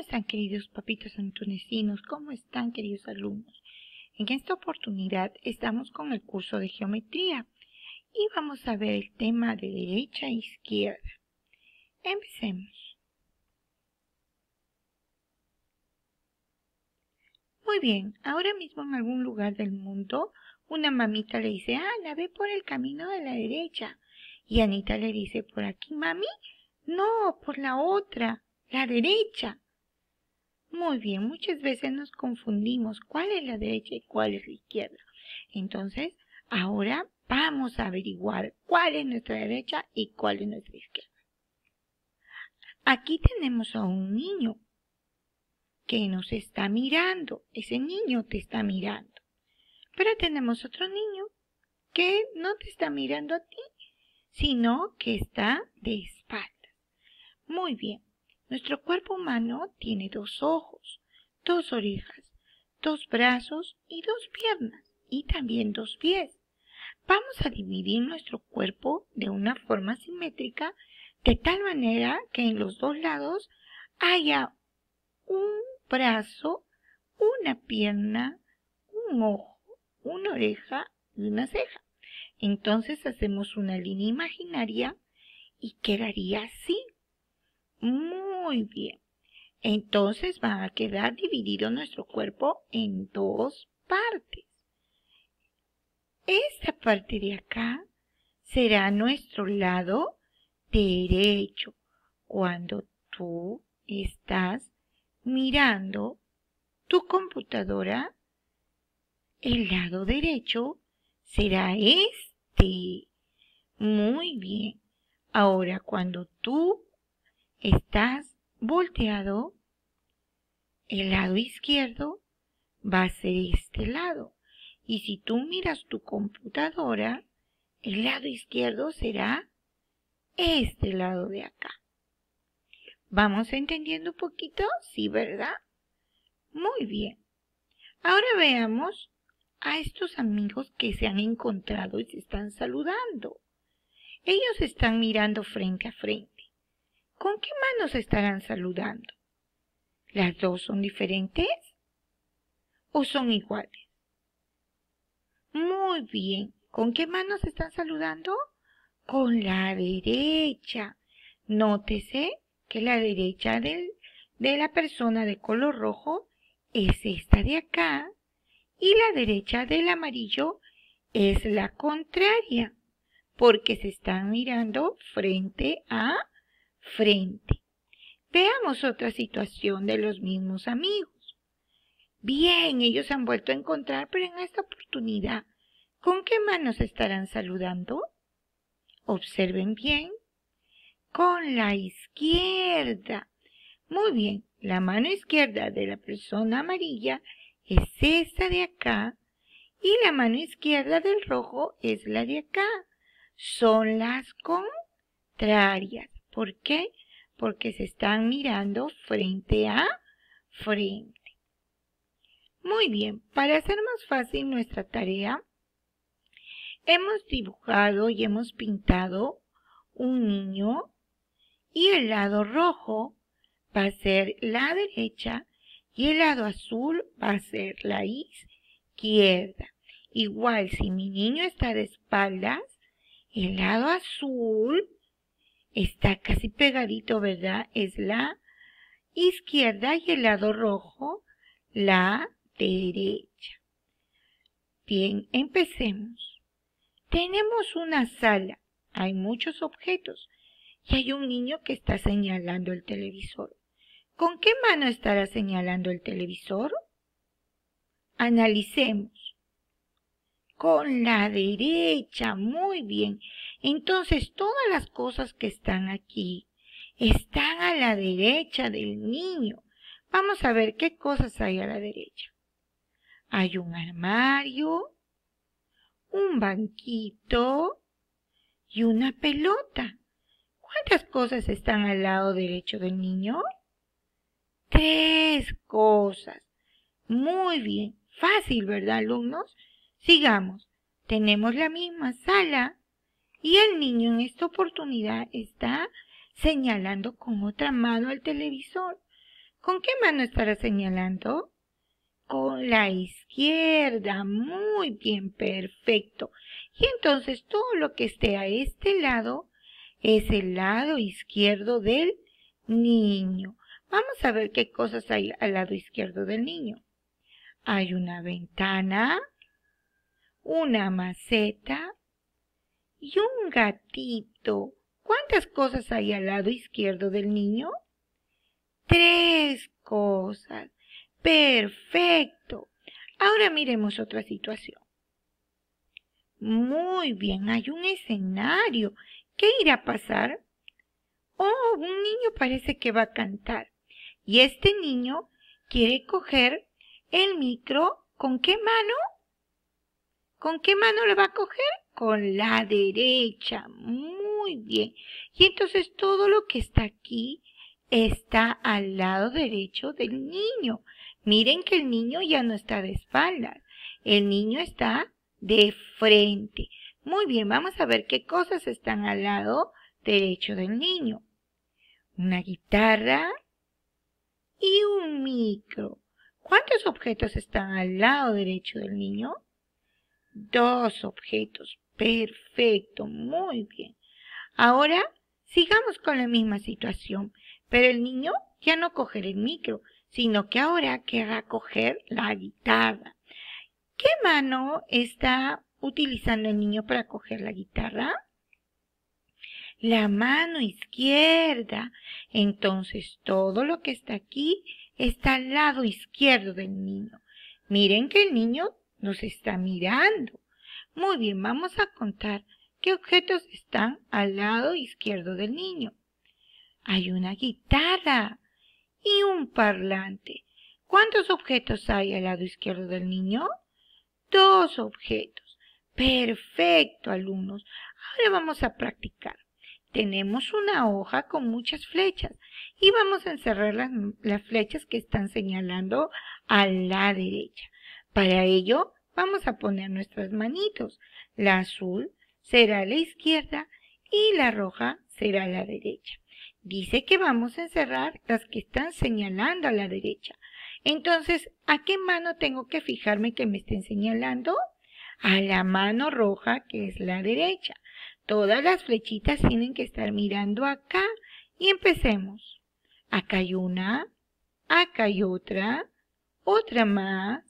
están queridos papitos antonecinos? ¿Cómo están queridos alumnos? En esta oportunidad estamos con el curso de geometría y vamos a ver el tema de derecha e izquierda. Empecemos. Muy bien, ahora mismo en algún lugar del mundo una mamita le dice, ah, la ve por el camino de la derecha. Y Anita le dice, ¿por aquí, mami? No, por la otra, la derecha. Muy bien, muchas veces nos confundimos cuál es la derecha y cuál es la izquierda. Entonces, ahora vamos a averiguar cuál es nuestra derecha y cuál es nuestra izquierda. Aquí tenemos a un niño que nos está mirando. Ese niño te está mirando. Pero tenemos otro niño que no te está mirando a ti, sino que está de espalda. Muy bien. Nuestro cuerpo humano tiene dos ojos, dos orejas, dos brazos y dos piernas y también dos pies. Vamos a dividir nuestro cuerpo de una forma simétrica de tal manera que en los dos lados haya un brazo, una pierna, un ojo, una oreja y una ceja. Entonces hacemos una línea imaginaria y quedaría así muy bien. Entonces va a quedar dividido nuestro cuerpo en dos partes. Esta parte de acá será nuestro lado derecho cuando tú estás mirando tu computadora, el lado derecho será este. Muy bien. Ahora, cuando tú estás volteado, el lado izquierdo va a ser este lado. Y si tú miras tu computadora, el lado izquierdo será este lado de acá. ¿Vamos entendiendo un poquito? Sí, ¿verdad? Muy bien. Ahora veamos a estos amigos que se han encontrado y se están saludando. Ellos están mirando frente a frente. ¿Con qué manos estarán saludando? ¿Las dos son diferentes? ¿O son iguales? Muy bien. ¿Con qué manos están saludando? Con la derecha. Nótese que la derecha de la persona de color rojo es esta de acá y la derecha del amarillo es la contraria porque se están mirando frente a frente. Veamos otra situación de los mismos amigos. Bien, ellos se han vuelto a encontrar, pero en esta oportunidad, ¿con qué manos estarán saludando? Observen bien. Con la izquierda. Muy bien, la mano izquierda de la persona amarilla es esta de acá y la mano izquierda del rojo es la de acá. Son las contrarias. ¿Por qué? Porque se están mirando frente a frente. Muy bien, para hacer más fácil nuestra tarea, hemos dibujado y hemos pintado un niño y el lado rojo va a ser la derecha y el lado azul va a ser la izquierda. Igual si mi niño está de espaldas, el lado azul está casi pegadito, ¿verdad? Es la izquierda y el lado rojo, la derecha. Bien, empecemos. Tenemos una sala, hay muchos objetos y hay un niño que está señalando el televisor. ¿Con qué mano estará señalando el televisor? Analicemos con la derecha, muy bien. Entonces todas las cosas que están aquí están a la derecha del niño. Vamos a ver qué cosas hay a la derecha. Hay un armario, un banquito y una pelota. ¿Cuántas cosas están al lado derecho del niño? Tres cosas. Muy bien. Fácil, ¿verdad, alumnos? Sigamos, tenemos la misma sala y el niño en esta oportunidad está señalando con otra mano al televisor. ¿Con qué mano estará señalando? Con la izquierda. Muy bien, perfecto. Y entonces todo lo que esté a este lado es el lado izquierdo del niño. Vamos a ver qué cosas hay al lado izquierdo del niño. Hay una ventana, una maceta y un gatito. ¿Cuántas cosas hay al lado izquierdo del niño? Tres cosas. Perfecto. Ahora miremos otra situación. Muy bien, hay un escenario. ¿Qué irá a pasar? Oh, un niño parece que va a cantar. Y este niño quiere coger el micro con qué mano? ¿Con qué mano la va a coger? Con la derecha. Muy bien. Y entonces todo lo que está aquí está al lado derecho del niño. Miren que el niño ya no está de espaldas. El niño está de frente. Muy bien, vamos a ver qué cosas están al lado derecho del niño. Una guitarra y un micro. ¿Cuántos objetos están al lado derecho del niño? Dos objetos. Perfecto, muy bien. Ahora sigamos con la misma situación, pero el niño ya no coger el micro, sino que ahora querrá coger la guitarra. ¿Qué mano está utilizando el niño para coger la guitarra? La mano izquierda. Entonces todo lo que está aquí está al lado izquierdo del niño. Miren que el niño nos está mirando. Muy bien, vamos a contar qué objetos están al lado izquierdo del niño. Hay una guitarra y un parlante. ¿Cuántos objetos hay al lado izquierdo del niño? Dos objetos. Perfecto, alumnos. Ahora vamos a practicar. Tenemos una hoja con muchas flechas y vamos a encerrar las, flechas que están señalando a la derecha. Para ello vamos a poner nuestras manitos. La azul será la izquierda y la roja será la derecha. Dice que vamos a encerrar las que están señalando a la derecha. Entonces, ¿a qué mano tengo que fijarme que me estén señalando? A la mano roja, que es la derecha. Todas las flechitas tienen que estar mirando acá. Y empecemos. Acá hay una, acá hay otra, otra más,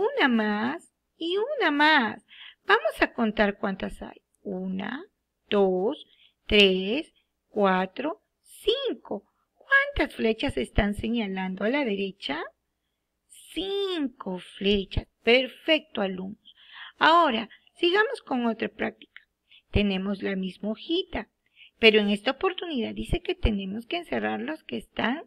una más y una más. Vamos a contar cuántas hay. Una, dos, tres, cuatro, cinco. ¿Cuántas flechas están señalando a la derecha? Cinco flechas. Perfecto, alumnos. Ahora, sigamos con otra práctica. Tenemos la misma hojita, pero en esta oportunidad dice que tenemos que encerrar los que están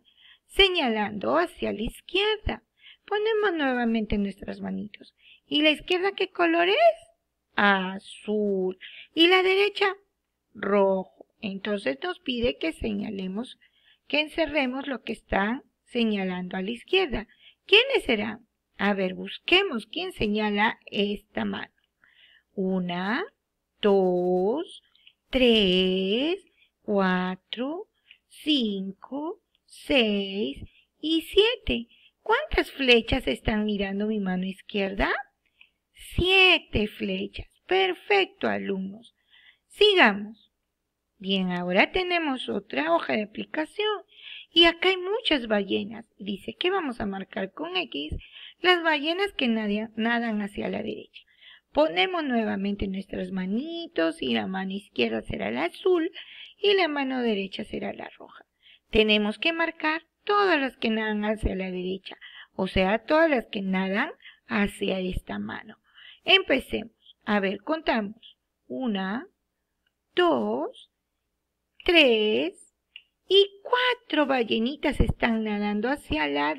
señalando hacia la izquierda. Ponemos nuevamente nuestras manitos. ¿Y la izquierda qué color es? Azul. ¿Y la derecha? Rojo. Entonces nos pide que señalemos, que encerremos lo que está señalando a la izquierda. ¿Quiénes serán? A ver, busquemos quién señala esta mano. Una, dos, tres, cuatro, cinco, seis y siete. ¿Cuántas flechas están mirando mi mano izquierda? Siete flechas. Perfecto, alumnos. Sigamos. Bien, ahora tenemos otra hoja de aplicación y acá hay muchas ballenas. Dice que vamos a marcar con X las ballenas que nadan hacia la derecha. Ponemos nuevamente nuestras manitos y la mano izquierda será la azul y la mano derecha será la roja. Tenemos que marcar todas las que nadan hacia la derecha, o sea, todas las que nadan hacia esta mano. Empecemos. A ver, contamos. Una, dos, tres y cuatro ballenitas están nadando hacia la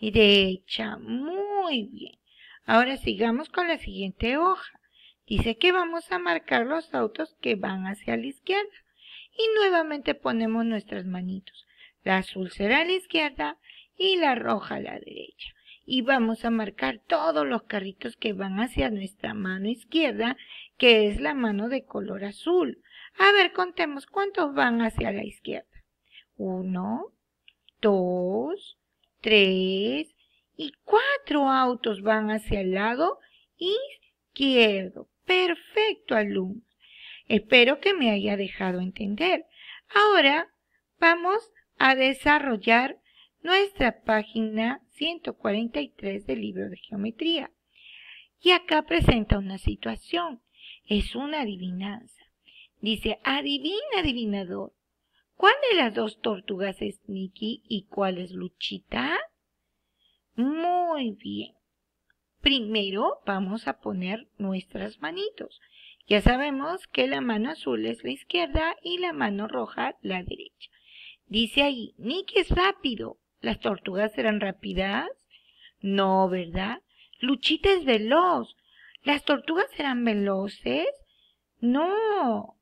derecha. Muy bien. Ahora sigamos con la siguiente hoja. Dice que vamos a marcar los autos que van hacia la izquierda. Y nuevamente ponemos nuestras manitos. La azul será la izquierda y la roja la derecha. Y vamos a marcar todos los carritos que van hacia nuestra mano izquierda, que es la mano de color azul. A ver, contemos cuántos van hacia la izquierda. Uno, dos, tres y cuatro autos van hacia el lado izquierdo. Perfecto, alumno. Espero que me haya dejado entender. Ahora vamos a desarrollar nuestra página 143 del libro de geometría. Y acá presenta una situación. Es una adivinanza. Dice, adivina, adivinador. ¿Cuál de las dos tortugas es Nikki y cuál es Luchita? Muy bien. Primero vamos a poner nuestras manitos. Ya sabemos que la mano azul es la izquierda y la mano roja la derecha. Dice ahí, Nicky es rápido. ¿Las tortugas serán rápidas? No, ¿verdad? Luchita es veloz. ¿Las tortugas serán veloces? No.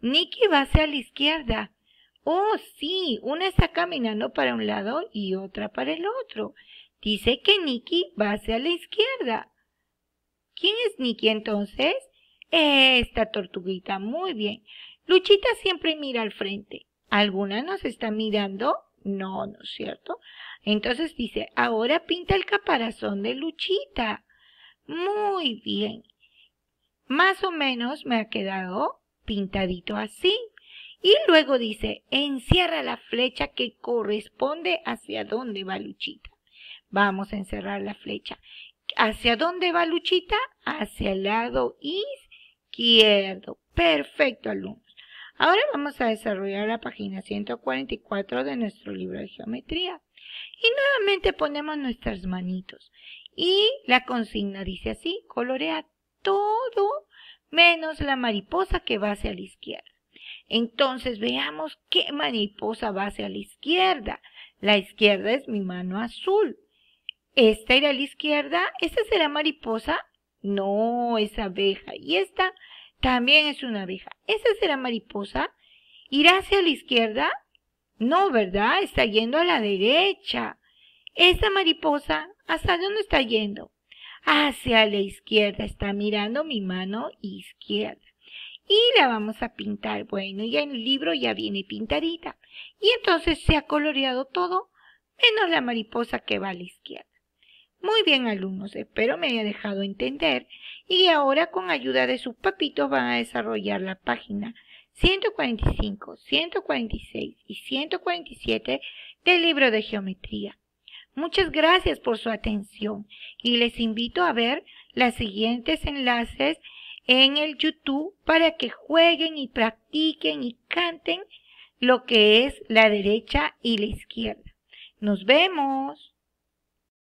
Nicky va hacia la izquierda. Oh, sí, una está caminando para un lado y otra para el otro. Dice que Nicky va hacia la izquierda. ¿Quién es Nicky entonces? Esta tortuguita, muy bien. Luchita siempre mira al frente. ¿Alguna nos está mirando? No, ¿no es cierto? Entonces dice, ahora pinta el caparazón de Luchita. Muy bien. Más o menos me ha quedado pintadito así. Y luego dice, encierra la flecha que corresponde hacia dónde va Luchita. Vamos a encerrar la flecha. ¿Hacia dónde va Luchita? Hacia el lado izquierdo. Perfecto, alumno. Ahora vamos a desarrollar la página 144 de nuestro libro de geometría. Y nuevamente ponemos nuestras manitos. Y la consigna dice así, colorea todo menos la mariposa que va hacia la izquierda. Entonces veamos qué mariposa va hacia la izquierda. La izquierda es mi mano azul. ¿Esta irá a la izquierda? ¿Esta será mariposa? No, es abeja. ¿Y esta? También es una abeja. ¿Esa será mariposa? ¿Irá hacia la izquierda? No, ¿verdad? Está yendo a la derecha. ¿Esa mariposa hasta dónde está yendo? Hacia la izquierda. Está mirando mi mano izquierda. Y la vamos a pintar. Bueno, ya en el libro ya viene pintadita. Y entonces se ha coloreado todo, menos la mariposa que va a la izquierda. Muy bien, alumnos, espero me haya dejado entender y ahora con ayuda de sus papitos van a desarrollar la página 145, 146 y 147 del libro de geometría. Muchas gracias por su atención y les invito a ver los siguientes enlaces en el YouTube para que jueguen y practiquen y canten lo que es la derecha y la izquierda. Nos vemos.